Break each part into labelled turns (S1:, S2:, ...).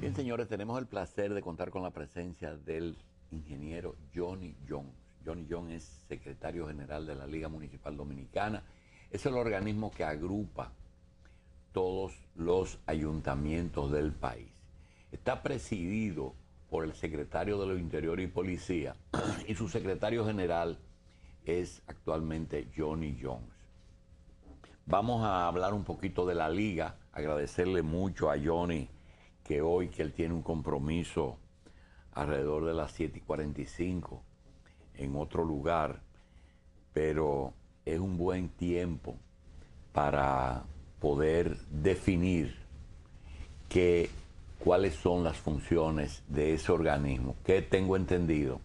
S1: Bien, señores, tenemos el placer de contar con la presencia del ingeniero Johnny Jones. Johnny Jones es secretario general de la Liga Municipal Dominicana. Es el organismo que agrupa todos los ayuntamientos del país. Está presidido por el secretario de los Interior y Policía y su secretario general es actualmente Johnny Jones. Vamos a hablar un poquito de la liga, agradecerle mucho a Johnny que hoy que él tiene un compromiso alrededor de las 7 y 45 en otro lugar, pero es un buen tiempo para poder definir cuáles son las funciones de ese organismo, que tengo entendido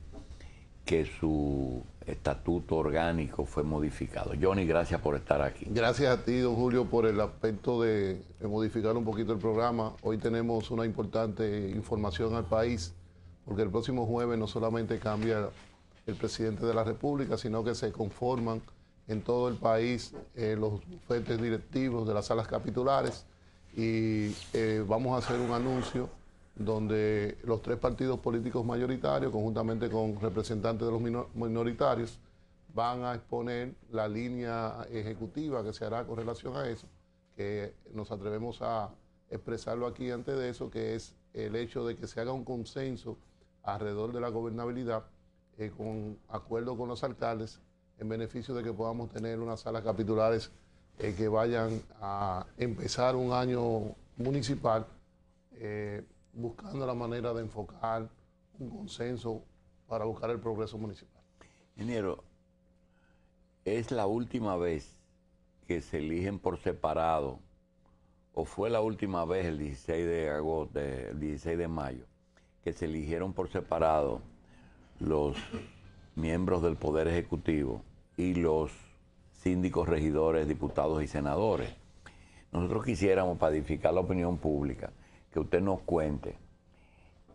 S1: que su estatuto orgánico fue modificado. Johnny, gracias por estar aquí.
S2: Gracias a ti, don Julio, por el aspecto de, modificar un poquito el programa. Hoy tenemos una importante información al país, porque el próximo jueves no solamente cambia el presidente de la República, sino que se conforman en todo el país eh, los fuentes directivos de las salas capitulares y eh, vamos a hacer un anuncio donde los tres partidos políticos mayoritarios, conjuntamente con representantes de los minoritarios, van a exponer la línea ejecutiva que se hará con relación a eso, que nos atrevemos a expresarlo aquí antes de eso, que es el hecho de que se haga un consenso alrededor de la gobernabilidad eh, con acuerdo con los alcaldes en beneficio de que podamos tener unas salas capitulares eh, que vayan a empezar un año municipal eh, buscando la manera de enfocar un consenso para buscar el progreso municipal.
S1: Ingeniero, ¿es la última vez que se eligen por separado o fue la última vez el 16 de agosto, el 16 de mayo, que se eligieron por separado los miembros del Poder Ejecutivo y los síndicos, regidores, diputados y senadores? Nosotros quisiéramos, para la opinión pública, que usted nos cuente.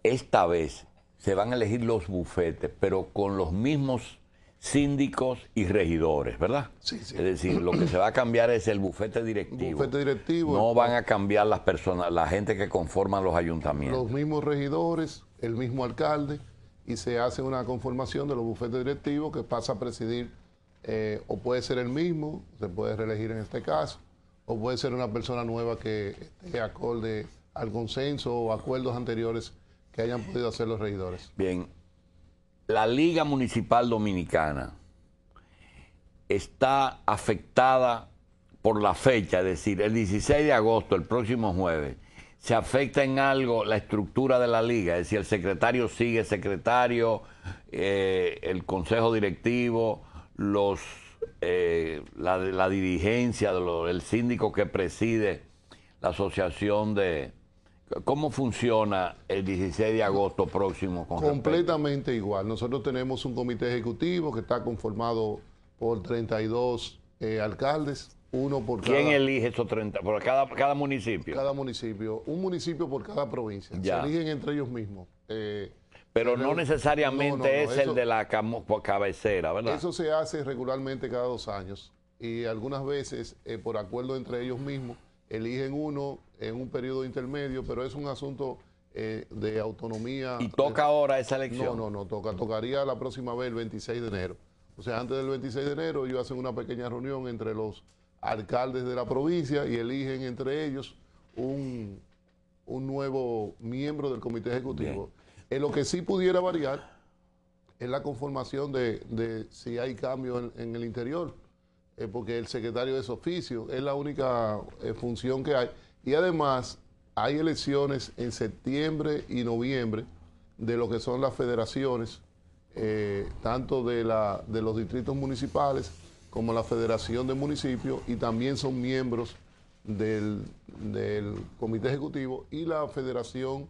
S1: Esta vez se van a elegir los bufetes, pero con los mismos síndicos y regidores, ¿verdad? Sí, sí. Es decir, lo que se va a cambiar es el bufete directivo. directivo. No van a cambiar las personas, la gente que conforman los ayuntamientos.
S2: Los mismos regidores, el mismo alcalde, y se hace una conformación de los bufetes directivos que pasa a presidir, eh, o puede ser el mismo, se puede reelegir en este caso, o puede ser una persona nueva que esté acorde al consenso o acuerdos anteriores que hayan podido hacer los regidores.
S1: Bien, la Liga Municipal Dominicana está afectada por la fecha, es decir, el 16 de agosto, el próximo jueves, se afecta en algo la estructura de la liga, es decir, el secretario sigue secretario, eh, el consejo directivo, los, eh, la, la, dirigencia, el síndico que preside la asociación de, ¿Cómo funciona el 16 de agosto próximo? Con
S2: Completamente igual. Nosotros tenemos un comité ejecutivo que está conformado por 32 eh, alcaldes, uno por ¿Quién elige esos 30? ¿Por cada, cada municipio? Cada municipio. Un municipio por cada provincia. Se eligen entre ellos mismos. Eh, pero no necesariamente es el de la
S1: cabecera, ¿verdad? Eso
S2: se hace regularmente cada dos años y algunas veces eh, por acuerdo entre ellos mismos eligen uno en un periodo intermedio, pero es un asunto eh, de autonomía. ¿Y toca ahora esa elección? No, no, no, toca, tocaría la próxima vez el 26 de enero. O sea, antes del 26 de enero ellos hacen una pequeña reunión entre los alcaldes de la provincia y eligen entre ellos un, nuevo miembro del comité ejecutivo. En lo que sí pudiera variar es la conformación de, si hay cambios en el interior. Eh, porque el secretario es oficio, es la única eh, función que hay. Y además hay elecciones en septiembre y noviembre de lo que son las federaciones, eh, tanto de, la, de los distritos municipales como la Federación de Municipios, y también son miembros del, Comité Ejecutivo y la Federación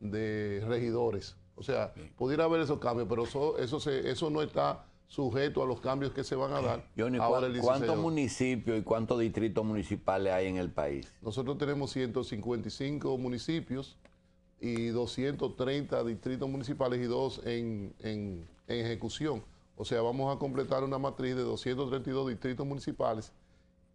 S2: de Regidores. O sea, pudiera haber esos cambios, pero eso, eso, eso no está sujeto a los cambios que se van a eh, dar. ¿Cuántos municipios y cuántos distritos municipales hay en el país? Nosotros tenemos 155 municipios y 230 distritos municipales y dos en ejecución. O sea, vamos a completar una matriz de 232 distritos municipales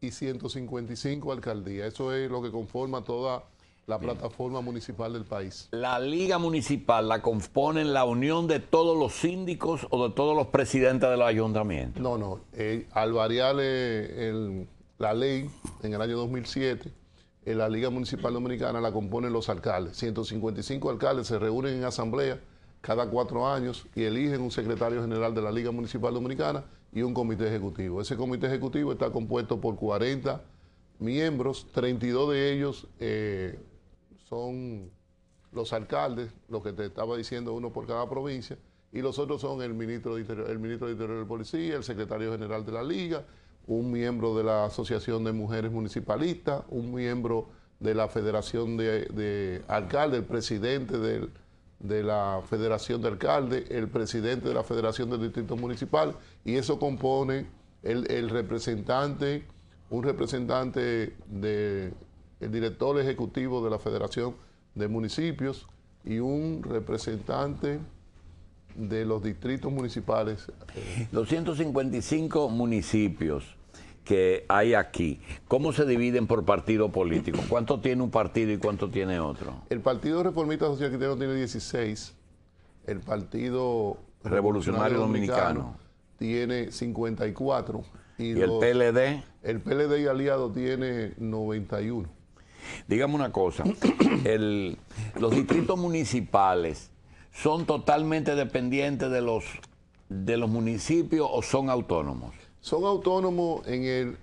S2: y 155 alcaldías. Eso es lo que conforma toda la plataforma municipal del país.
S1: La liga municipal la componen la unión de todos los síndicos o de todos los presidentes de los ayuntamientos.
S2: No, no. Eh, al variar eh, la ley en el año 2007, eh, la liga municipal dominicana la componen los alcaldes. 155 alcaldes se reúnen en asamblea cada cuatro años y eligen un secretario general de la liga municipal dominicana y un comité ejecutivo. Ese comité ejecutivo está compuesto por 40 miembros, 32 de ellos son los alcaldes, lo que te estaba diciendo uno por cada provincia, y los otros son el ministro de Interior, el ministro de Interior de Policía, el secretario general de la Liga, un miembro de la Asociación de Mujeres Municipalistas, un miembro de la Federación de, de Alcaldes, el presidente de la Federación de Alcaldes, el presidente de la Federación del Distrito Municipal, y eso compone el, el representante, un representante de el director ejecutivo de la Federación de Municipios y un representante de los distritos municipales.
S1: 255 municipios que hay aquí, ¿cómo se dividen por partido político? ¿Cuánto tiene un partido y cuánto tiene otro?
S2: El Partido Reformista Social Cristiano tiene 16, el Partido Revolucionario, Dominicano, tiene 54. ¿Y, el PLD? El PLD y Aliado tiene 91.
S1: Dígame una cosa, los distritos municipales son totalmente dependientes de los,
S2: municipios o son autónomos? Son autónomos en,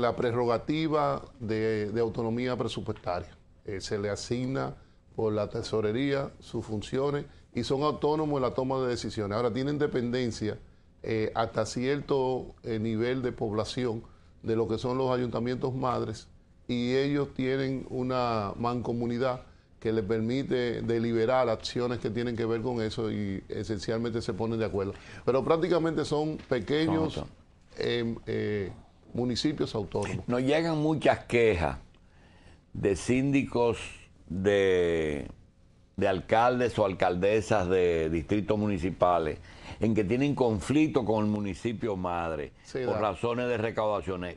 S2: la prerrogativa de, autonomía presupuestaria. Eh, se le asigna por la tesorería sus funciones y son autónomos en la toma de decisiones. Ahora tienen dependencia eh, hasta cierto eh, nivel de población de lo que son los ayuntamientos madres y ellos tienen una mancomunidad que les permite deliberar acciones que tienen que ver con eso y esencialmente se ponen de acuerdo. Pero prácticamente son pequeños em, eh, municipios autónomos. Nos
S1: llegan muchas quejas de síndicos, de alcaldes o alcaldesas de distritos municipales en que tienen conflicto con el municipio madre por razones de recaudaciones.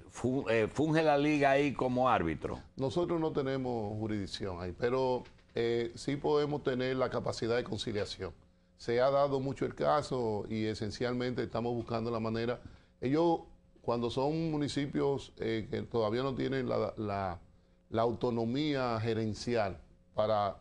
S1: Eh, ¿Funge la
S2: liga ahí como árbitro? Nosotros no tenemos jurisdicción ahí, pero eh, sí podemos tener la capacidad de conciliación. Se ha dado mucho el caso y esencialmente estamos buscando la manera. Ellos, cuando son municipios eh, que todavía no tienen la, autonomía gerencial para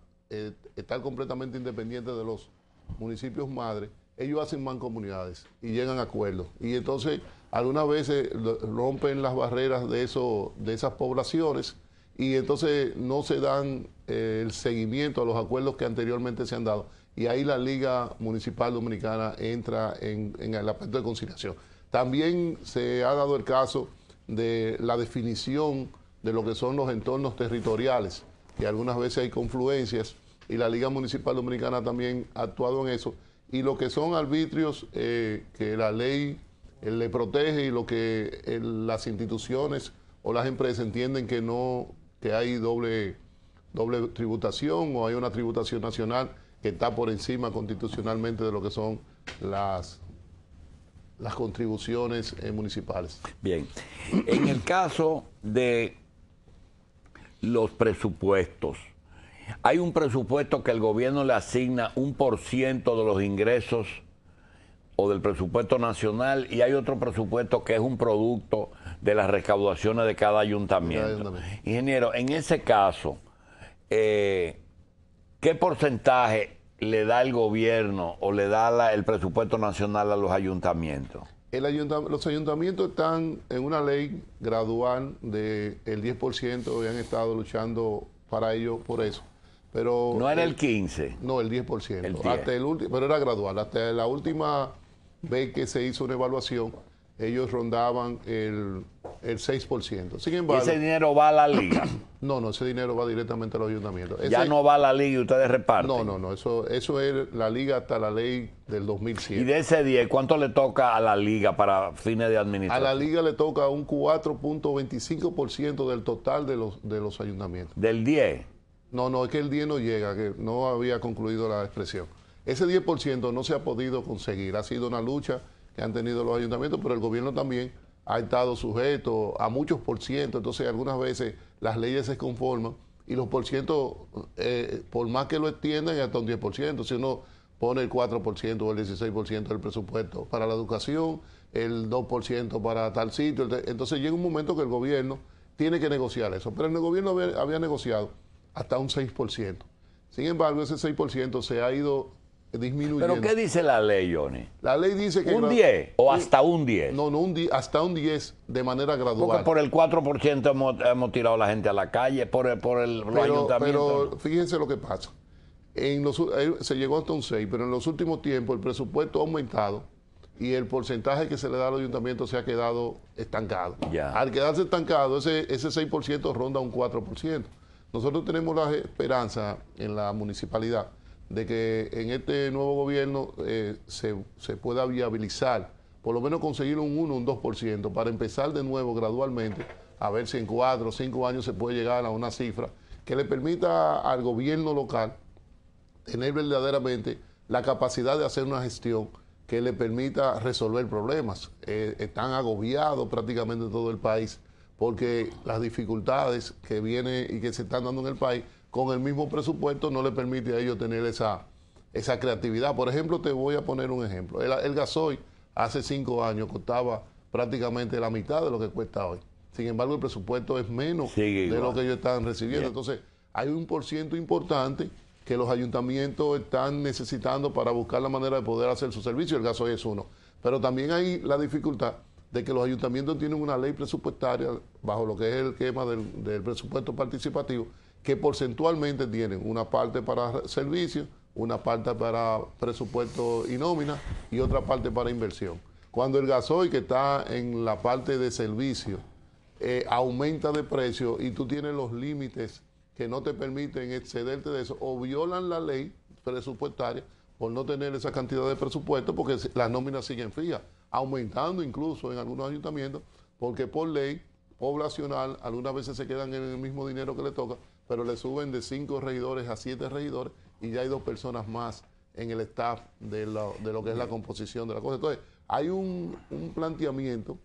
S2: estar completamente independientes de los municipios madres, ellos hacen mancomunidades y llegan a acuerdos. Y entonces algunas veces rompen las barreras de, eso, de esas poblaciones y entonces no se dan eh, el seguimiento a los acuerdos que anteriormente se han dado. Y ahí la Liga Municipal Dominicana entra en, en el aspecto de conciliación. También se ha dado el caso de la definición de lo que son los entornos territoriales, que algunas veces hay confluencias, y la Liga Municipal Dominicana también ha actuado en eso y lo que son arbitrios eh, que la ley eh, le protege y lo que eh, las instituciones o las empresas entienden que no, que hay doble, doble tributación o hay una tributación nacional que está por encima constitucionalmente de lo que son las las contribuciones municipales. Bien, en el caso
S1: de los presupuestos, hay un presupuesto que el gobierno le asigna un por ciento de los ingresos o del presupuesto nacional y hay otro presupuesto que es un producto de las recaudaciones de cada ayuntamiento. Ingeniero, en ese caso, eh, ¿qué porcentaje le da el gobierno o le da el presupuesto nacional a los ayuntamientos?
S2: los ayuntamientos están en una ley gradual del 10% y han estado luchando para ello por eso no era el 15. No, el 10%. Hasta el último, pero era gradual. Hasta la última vez que se hizo una evaluación, ellos rondaban el, el 6%. Sin embargo, ¿Ese dinero va a la liga? no, no, ese dinero va directamente a los ayuntamientos. ya no va a la liga y ustedes reparten. No, no, no, eso, eso es la liga hasta la ley del 2007. ¿Y de ese 10 cuánto le toca a la liga para fines de administración? A la liga le toca un 4.25% del total de los, de los ayuntamientos. ¿Del 10? No, no, es que el 10 no llega, que no había concluido la expresión. Ese 10% no se ha podido conseguir, ha sido una lucha que han tenido los ayuntamientos, pero el gobierno también ha estado sujeto a muchos por ciento, entonces algunas veces las leyes se conforman y los por eh, por más que lo extiendan, hasta un 10%, si uno pone el 4% o el 16% del presupuesto para la educación, el 2% para tal sitio, entonces llega un momento que el gobierno tiene que negociar eso, pero el gobierno había negociado hasta un 6%. Sin embargo, ese 6% se ha ido disminuyendo. ¿Pero qué
S1: dice la ley,
S2: Johnny? La ley dice que... ¿Un 10 o hasta un 10? No, no, un hasta un 10 de manera gradual. por el 4% hemos, tirado a la gente a la calle, por el, por el ayuntamiento. Pero fíjense lo que pasa. Eh, se llegó hasta un 6, pero en los últimos tiempos el presupuesto ha aumentado y el porcentaje que se le da al ayuntamiento se ha quedado estancado. Al quedarse estancado, ese, ese 6% ronda un 4%. Nosotros tenemos la esperanza en la municipalidad de que en este nuevo gobierno eh, se, pueda viabilizar, por lo menos conseguir un 1, un 2%, para empezar de nuevo gradualmente, a ver si en cuatro, o cinco años se puede llegar a una cifra que le permita al gobierno local tener verdaderamente la capacidad de hacer una gestión que le permita resolver problemas. Eh, están agobiados prácticamente todo el país porque las dificultades que viene y que se están dando en el país con el mismo presupuesto no le permite a ellos tener esa, esa creatividad. Por ejemplo, te voy a poner un ejemplo. El, gasoil hace cinco años costaba prácticamente la mitad de lo que cuesta hoy. Sin embargo, el presupuesto es menos de lo que ellos están recibiendo. Entonces, hay un por importante que los ayuntamientos están necesitando para buscar la manera de poder hacer su servicio. El gasoil es uno. Pero también hay la dificultad de que los ayuntamientos tienen una ley presupuestaria bajo lo que es el tema del, presupuesto participativo, que porcentualmente tienen una parte para servicios, una parte para presupuesto y nómina y otra parte para inversión. Cuando el gasoil que está en la parte de servicio eh, aumenta de precio y tú tienes los límites que no te permiten excederte de eso o violan la ley presupuestaria por no tener esa cantidad de presupuesto porque las nóminas siguen frías aumentando incluso en algunos ayuntamientos, porque por ley poblacional algunas veces se quedan en el mismo dinero que le toca, pero le suben de cinco regidores a siete regidores y ya hay dos personas más en el staff de lo, que es la composición de la cosa. Entonces, hay un, un planteamiento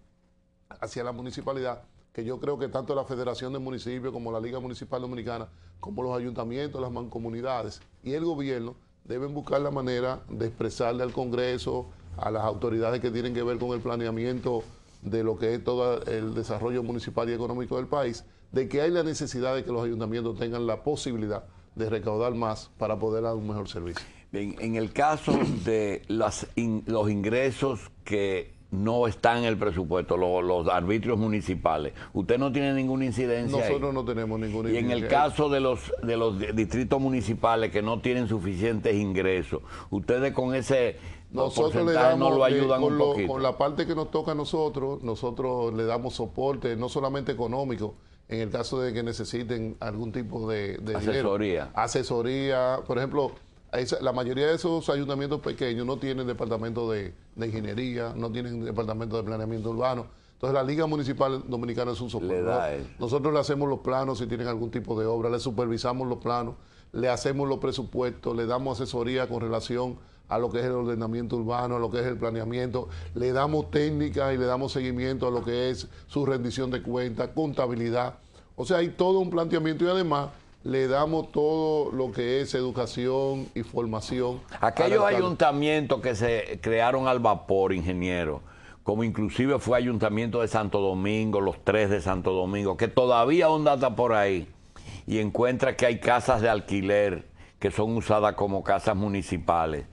S2: hacia la municipalidad que yo creo que tanto la Federación de Municipios como la Liga Municipal Dominicana, como los ayuntamientos, las mancomunidades y el gobierno deben buscar la manera de expresarle al Congreso, a las autoridades que tienen que ver con el planeamiento de lo que es todo el desarrollo municipal y económico del país, de que hay la necesidad de que los ayuntamientos tengan la posibilidad de recaudar más para poder dar un mejor servicio. Bien, en el caso de las los ingresos
S1: que no está en el presupuesto, los arbitrios municipales. Usted no tiene ninguna
S2: incidencia. Nosotros no tenemos ninguna incidencia. Y en el caso
S1: de los, de los distritos municipales que no tienen
S2: suficientes ingresos, ustedes con ese nosotros le damos, lo eh, ayudan con, un la parte que nos toca a nosotros, nosotros le damos soporte, no solamente económico, en el caso de que necesiten algún tipo de, asesoría. Asesoría, por ejemplo la mayoría de esos ayuntamientos pequeños no tienen departamento de, ingeniería, no tienen departamento de planeamiento urbano. Entonces la Liga Municipal Dominicana es un soporte. Nosotros le hacemos los planos si tienen algún tipo de obra, le supervisamos los planos, le hacemos los presupuestos, le damos asesoría con relación a lo que es el ordenamiento urbano, a lo que es el planeamiento, le damos técnicas y le damos seguimiento a lo que es su rendición de cuentas, contabilidad. O sea, hay todo un planteamiento y además le damos todo lo que es educación y formación.
S1: Aquellos ayuntamientos que se crearon al vapor, ingeniero, como inclusive fue ayuntamiento de Santo Domingo, los tres de Santo Domingo, que todavía onda está por ahí y encuentra que hay casas de alquiler que son usadas como casas municipales.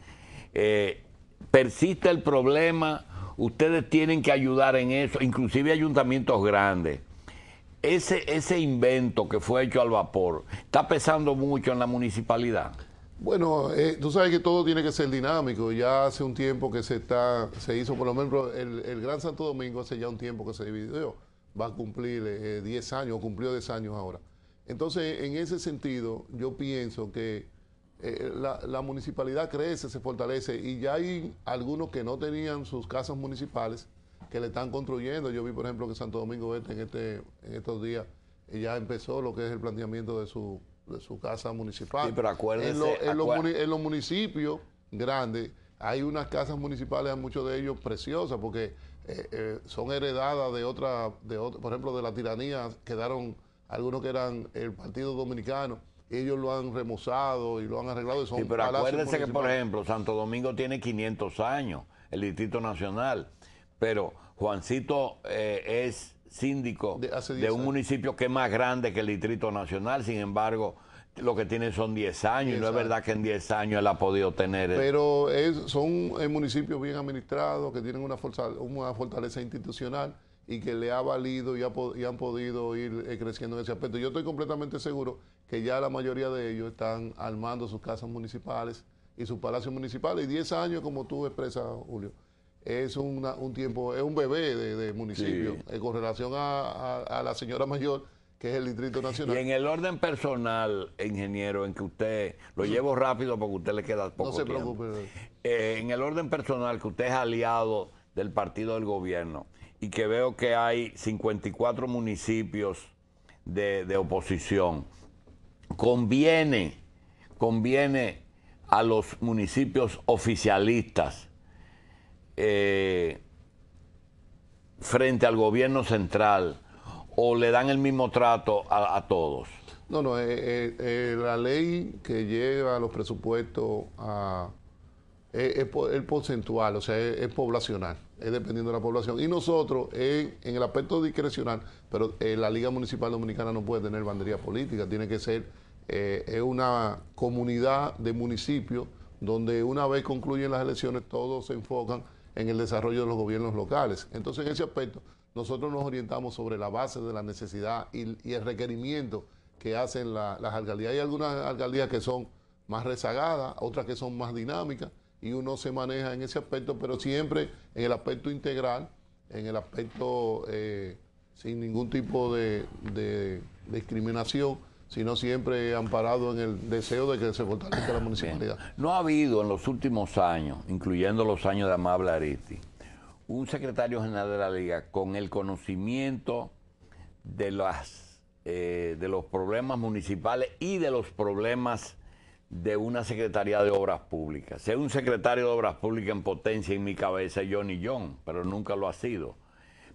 S1: Eh, persiste el problema, ustedes tienen que ayudar en eso, inclusive ayuntamientos grandes ese, invento que fue hecho al vapor está pesando mucho en la municipalidad.
S2: Bueno, eh, tú sabes que todo tiene que ser dinámico. Ya hace un tiempo que se está, se hizo, por lo menos el, Gran Santo Domingo hace ya un tiempo que se dividió. Va a cumplir 10 eh, eh, años, cumplió 10 años ahora. Entonces, en ese sentido, yo pienso que la, la, municipalidad crece, se fortalece y ya hay algunos que no tenían sus casas municipales que le están construyendo. Yo vi, por ejemplo, que Santo Domingo Este en, este, en estos días eh, ya empezó lo que es el planteamiento de su, casa municipal. Sí, pero acuérdense. En, Los, municipios grandes hay unas casas municipales, muchos de ellos preciosas, porque eh, eh, son heredadas de otra, de otro, por ejemplo, de la tiranía, quedaron algunos que eran el Partido Dominicano, ellos lo han remozado y lo han arreglado. Y pero acuérdense que, por ejemplo,
S1: Santo Domingo tiene 500 años, el Distrito Nacional pero Juancito eh, es síndico de, un municipio que es más grande que el Distrito Nacional, sin embargo, lo que tiene son 10 años, y no es verdad que en 10 años él ha podido tener.
S2: Pero es, son eh, municipios bien administrados, que tienen una, fortaleza institucional y que le ha valido y, han podido ir eh, creciendo en ese aspecto. Yo estoy completamente seguro que ya la mayoría de ellos están armando sus casas municipales y sus palacios municipales. Y 10 años, como tú expresas, Julio, es un tiempo, es un bebé de, municipio eh, con relación a, la señora mayor que es el Distrito Nacional. Y en
S1: el orden personal, ingeniero, en que usted, lo llevo rápido porque usted le queda poco No se tiempo. preocupe. Eh, en el orden personal, que usted es aliado del partido del gobierno y que veo que hay 54 municipios de, de oposición, conviene, conviene a los municipios oficialistas eh, frente al gobierno central o le dan el mismo trato a, todos?
S2: No, no, eh, eh, la ley que lleva los presupuestos a, es, porcentual, o sea, es, poblacional, es dependiendo de la población. Y nosotros, en el aspecto discrecional, pero la Liga Municipal Dominicana no puede tener bandería política, tiene que ser es una comunidad de municipios donde una vez concluyen las elecciones todos se enfocan en el desarrollo de los gobiernos locales. Entonces, en ese aspecto, nosotros nos orientamos sobre la base de la necesidad y, el requerimiento que hacen las alcaldías. Hay algunas alcaldías que son más rezagadas, otras que son más dinámicas, y uno se maneja en ese aspecto, pero siempre en el aspecto integral, en el aspecto eh, sin ningún tipo de discriminación sino siempre amparado en el deseo de que se fortalezca la municipalidad.
S1: No ha habido en los últimos años, incluyendo los años de Amable Aristi, un secretario general de la Liga con el conocimiento de, las, eh, de los problemas municipales y de los problemas de una Secretaría de Obras Públicas. Sé un secretario de Obras Públicas en potencia en mi cabeza, Johnny John, pero nunca lo ha sido.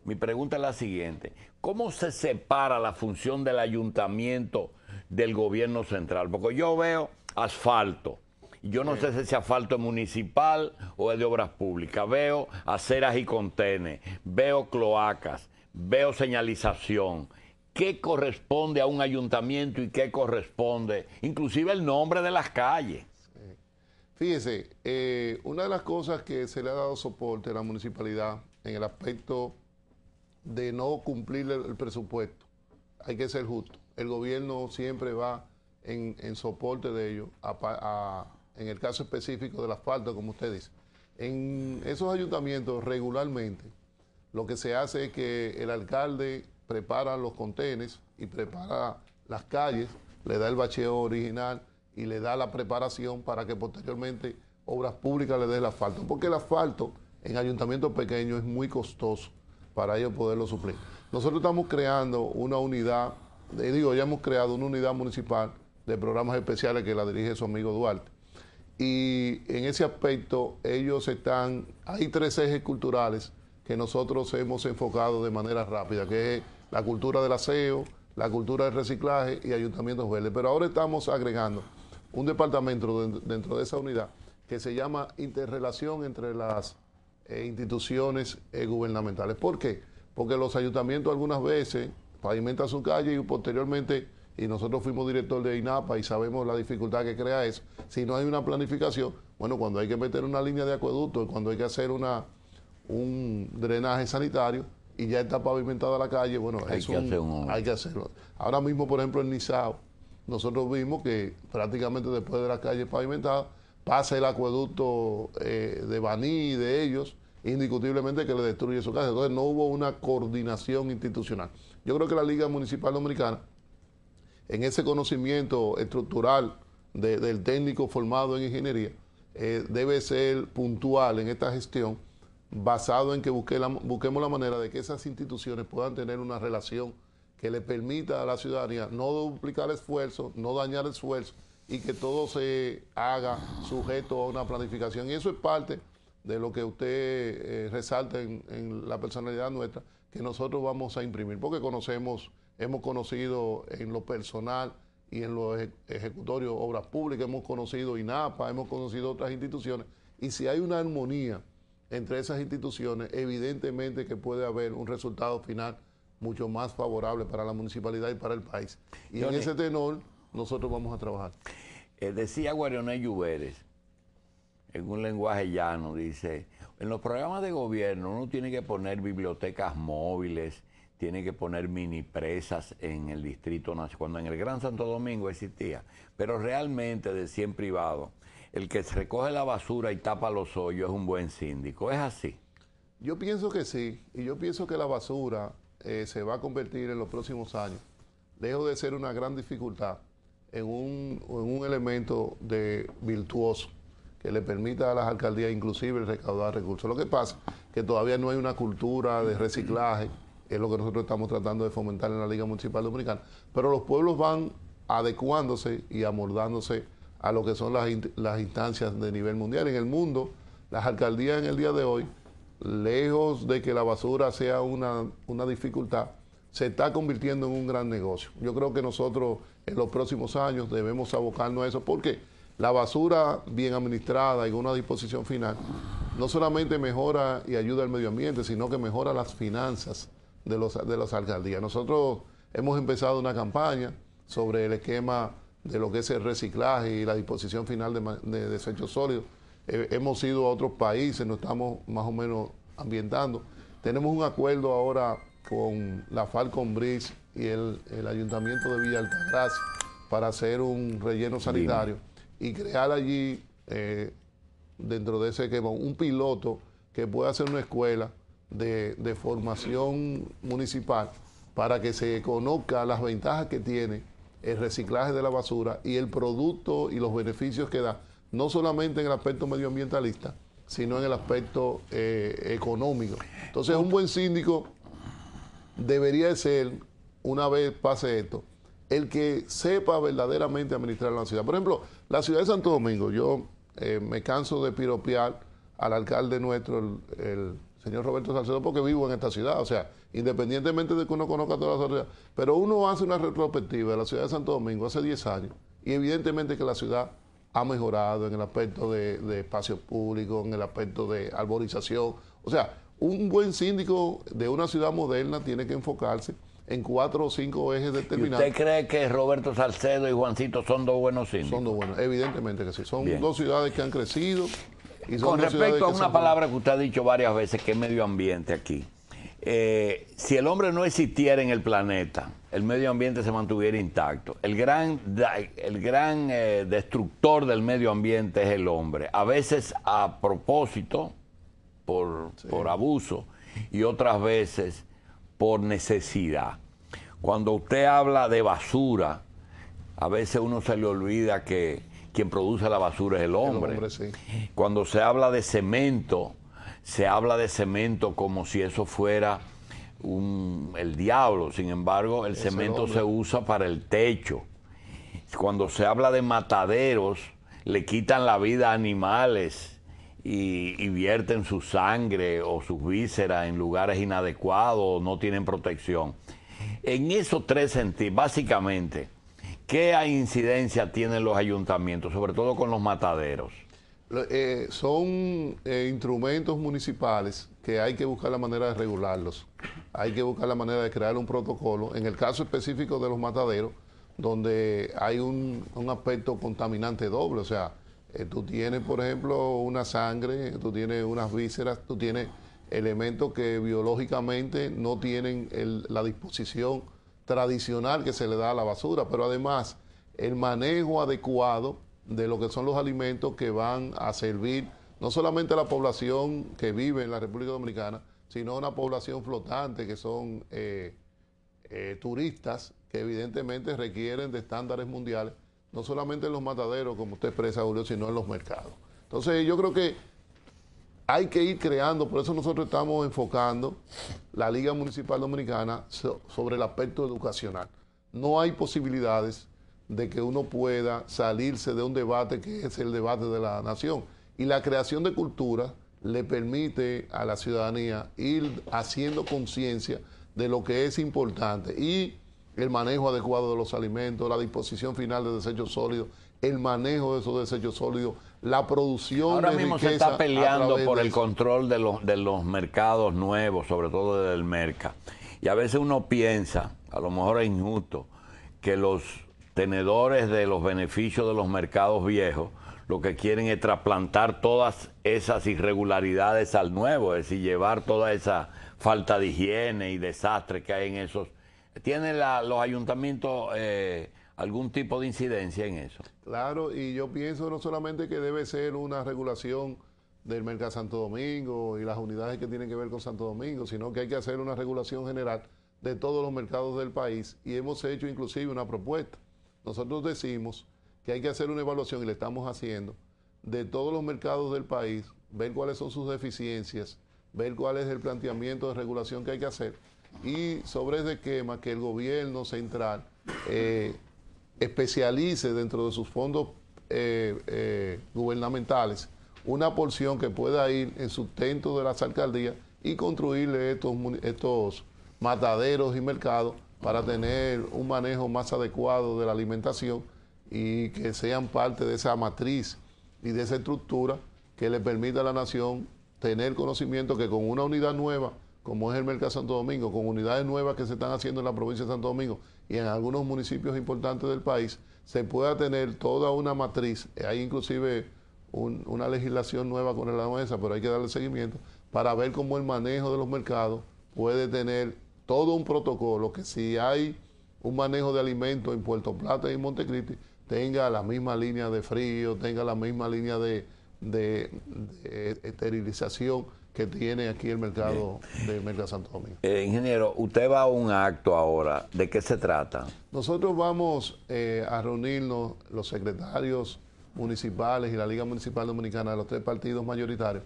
S1: Mi pregunta es la siguiente, ¿cómo se separa la función del ayuntamiento? del gobierno central. Porque yo veo asfalto. Yo no sé si ese asfalto es municipal o es de obras públicas. Veo aceras y contenes, veo cloacas, veo señalización. ¿Qué
S2: corresponde a un ayuntamiento y qué corresponde? Inclusive el nombre de las calles. Fíjese, eh, una de las cosas que se le ha dado soporte a la municipalidad en el aspecto de no cumplir el presupuesto, hay que ser justo el gobierno siempre va en, soporte de ellos, en el caso específico del asfalto, como usted dice. En esos ayuntamientos regularmente lo que se hace es que el alcalde prepara los contenes y prepara las calles, le da el bacheo original y le da la preparación para que posteriormente Obras Públicas le den el asfalto. Porque el asfalto en ayuntamientos pequeños es muy costoso para ellos poderlo suplir. Nosotros estamos creando una unidad digo, ya hemos creado una unidad municipal de programas especiales que la dirige su amigo Duarte. Y en ese aspecto, ellos están, hay tres ejes culturales que nosotros hemos enfocado de manera rápida, que es la cultura del aseo, la cultura del reciclaje y ayuntamientos verdes. Pero ahora estamos agregando un departamento dentro de esa unidad que se llama interrelación entre las eh, instituciones eh, gubernamentales. ¿Por qué? Porque los ayuntamientos algunas veces pavimenta su calle y posteriormente, y nosotros fuimos director de INAPA y sabemos la dificultad que crea eso, si no hay una planificación, bueno, cuando hay que meter una línea de acueducto, cuando hay que hacer una, un drenaje sanitario y ya está pavimentada la calle, bueno, hay, que, hacerlo. Ahora mismo, por ejemplo, en Nizao, nosotros vimos que prácticamente después de la calles pavimentada pasa el acueducto eh, de Baní y de ellos indiscutiblemente que le destruye su casa. Entonces no hubo una coordinación institucional. Yo creo que la Liga Municipal Dominicana, en ese conocimiento estructural del técnico formado en ingeniería, eh, debe ser puntual en esta gestión, basado en que busquemos la manera de que esas instituciones puedan tener una relación que le permita a la ciudadanía no duplicar esfuerzos, no dañar esfuerzos, y que todo se haga sujeto a una planificación. Y eso es parte de lo que usted eh, resalta en, la personalidad nuestra, que nosotros vamos a imprimir, porque conocemos, hemos conocido en lo personal y en los ejecutorio ejecutorios, obras públicas, hemos conocido INAPA, hemos conocido otras instituciones, y si hay una armonía entre esas instituciones, evidentemente que puede haber un resultado final mucho más favorable para la municipalidad y para el país. Y en ese tenor nosotros vamos a trabajar. Eh, decía Guarionel
S1: Lluveres en un lenguaje llano, dice, en los programas de gobierno uno tiene que poner bibliotecas móviles, tiene que poner mini presas en el distrito nacional, cuando en el Gran Santo Domingo existía, pero realmente de 100 privado, el que recoge la basura y tapa los hoyos es un buen síndico, ¿es así?
S2: Yo pienso que sí, y yo pienso que la basura eh, se va a convertir en los próximos años, dejo de ser una gran dificultad, en un, en un elemento de virtuoso le permita a las alcaldías inclusive recaudar recursos. Lo que pasa es que todavía no hay una cultura de reciclaje, es lo que nosotros estamos tratando de fomentar en la Liga Municipal Dominicana, pero los pueblos van adecuándose y amordándose a lo que son las, instancias de nivel mundial. En el mundo, las alcaldías en el día de hoy, lejos de que la basura sea una, una dificultad, se está convirtiendo en un gran negocio. Yo creo que nosotros en los próximos años debemos abocarnos a eso. ¿Por qué? La basura bien administrada y con una disposición final no solamente mejora y ayuda al medio ambiente, sino que mejora las finanzas de, los, de las alcaldías. Nosotros hemos empezado una campaña sobre el esquema de lo que es el reciclaje y la disposición final de, desechos sólidos. Eh, hemos ido a otros países, nos estamos más o menos ambientando. Tenemos un acuerdo ahora con la Falcon Bridge y el, Ayuntamiento de Villa Altagracia para hacer un relleno sanitario y crear allí, eh, dentro de ese quemón, un piloto que pueda hacer una escuela de, formación municipal para que se conozca las ventajas que tiene el reciclaje de la basura y el producto y los beneficios que da, no solamente en el aspecto medioambientalista, sino en el aspecto eh, económico. Entonces, un buen síndico debería ser, una vez pase esto, el que sepa verdaderamente administrar la ciudad. Por ejemplo, la ciudad de Santo Domingo, yo eh, me canso de piropear al alcalde nuestro, el, señor Roberto Salcedo, porque vivo en esta ciudad, o sea, independientemente de que uno conozca todas las ciudad, pero uno hace una retrospectiva de la ciudad de Santo Domingo hace 10 años y evidentemente que la ciudad ha mejorado en el aspecto de, de espacios públicos, en el aspecto de arborización, o sea, un buen síndico de una ciudad moderna tiene que enfocarse en cuatro o cinco ejes determinados. ¿Usted
S1: cree que Roberto Salcedo y Juancito son dos buenos símbolos? Son dos buenos, evidentemente que sí. Son dos
S2: ciudades que han crecido. Y Con respecto a una palabra
S1: que usted ha dicho varias veces, que es medio ambiente aquí. Eh, si el hombre no existiera en el planeta, el medio ambiente se mantuviera intacto. El gran, el gran eh, destructor del medio ambiente es el hombre. A veces a propósito, por, por abuso, y otras veces por necesidad. Cuando usted habla de basura, a veces uno se le olvida que quien produce la basura es el hombre. Cuando se habla de cemento, se habla de cemento como si eso fuera un, el diablo. Sin embargo, el cemento se usa para el techo. Cuando se habla de mataderos, le quitan la vida a animales y, vierten su sangre o sus vísceras en lugares inadecuados, no tienen protección. En esos tres sentidos, básicamente, ¿qué incidencia tienen los ayuntamientos, sobre todo con los mataderos?
S2: Eh, son eh, instrumentos municipales que hay que buscar la manera de regularlos. Hay que buscar la manera de crear un protocolo. En el caso específico de los mataderos, donde hay un aspecto contaminante doble, o sea, eh, tú tienes, por ejemplo, una sangre, tú tienes unas vísceras, tú tienes elementos que biológicamente no tienen la disposición tradicional que se le da a la basura, pero además el manejo adecuado de lo que son los alimentos que van a servir no solamente a la población que vive en la República Dominicana, sino a una población flotante que son eh, eh, turistas que evidentemente requieren de estándares mundiales no solamente en los mataderos, como usted expresa, Julio, sino en los mercados. Entonces yo creo que hay que ir creando, por eso nosotros estamos enfocando la Liga Municipal Dominicana sobre el aspecto educacional. No hay posibilidades de que uno pueda salirse de un debate que es el debate de la nación. Y la creación de cultura le permite a la ciudadanía ir haciendo conciencia de lo que es importante. Y el manejo adecuado de los alimentos, la disposición final de desechos sólidos, el manejo de esos desechos sólidos, la producción Ahora mismo se está peleando por el
S1: control de los, de los mercados nuevos, sobre todo del merca. Y a veces uno piensa, a lo mejor es injusto, que los tenedores de los beneficios de los mercados viejos lo que quieren es trasplantar todas esas irregularidades al nuevo, es decir, llevar toda esa falta de higiene y desastre que hay en esos ¿Tienen los ayuntamientos eh, algún tipo de incidencia en eso?
S2: Claro, y yo pienso no solamente que debe ser una regulación del mercado Santo Domingo y las unidades que tienen que ver con Santo Domingo, sino que hay que hacer una regulación general de todos los mercados del país y hemos hecho inclusive una propuesta. Nosotros decimos que hay que hacer una evaluación y le estamos haciendo de todos los mercados del país, ver cuáles son sus deficiencias, ver cuál es el planteamiento de regulación que hay que hacer y sobre ese esquema que el gobierno central eh, especialice dentro de sus fondos eh, eh, gubernamentales una porción que pueda ir en sustento de las alcaldías y construirle estos, estos mataderos y mercados para tener un manejo más adecuado de la alimentación y que sean parte de esa matriz y de esa estructura que le permita a la nación tener conocimiento que con una unidad nueva como es el Mercado Santo Domingo, con unidades nuevas que se están haciendo en la provincia de Santo Domingo y en algunos municipios importantes del país, se pueda tener toda una matriz, hay inclusive una legislación nueva con relación a esa, pero hay que darle seguimiento, para ver cómo el manejo de los mercados puede tener todo un protocolo, que si hay un manejo de alimentos en Puerto Plata y en Montecristi, tenga la misma línea de frío, tenga la misma línea de, de esterilización que tiene aquí el mercado de Merca Santo Domingo.
S1: Eh, ingeniero, usted va a un acto ahora. ¿De qué se trata?
S2: Nosotros vamos eh, a reunirnos los secretarios municipales y la Liga Municipal Dominicana los tres partidos mayoritarios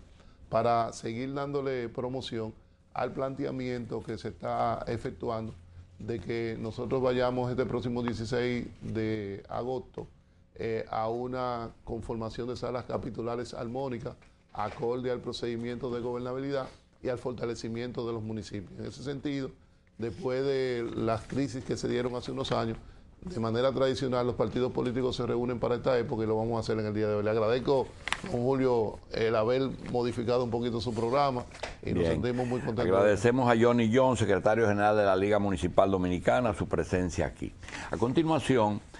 S2: para seguir dándole promoción al planteamiento que se está efectuando de que nosotros vayamos este próximo 16 de agosto eh, a una conformación de salas capitulares armónicas acorde al procedimiento de gobernabilidad y al fortalecimiento de los municipios. En ese sentido, después de las crisis que se dieron hace unos años, de manera tradicional los partidos políticos se reúnen para esta época y lo vamos a hacer en el día de hoy. Le agradezco, don Julio, el haber modificado un poquito su programa y nos sentimos muy contentos.
S1: Agradecemos a Johnny John, secretario general de la Liga Municipal Dominicana, su presencia aquí. A continuación,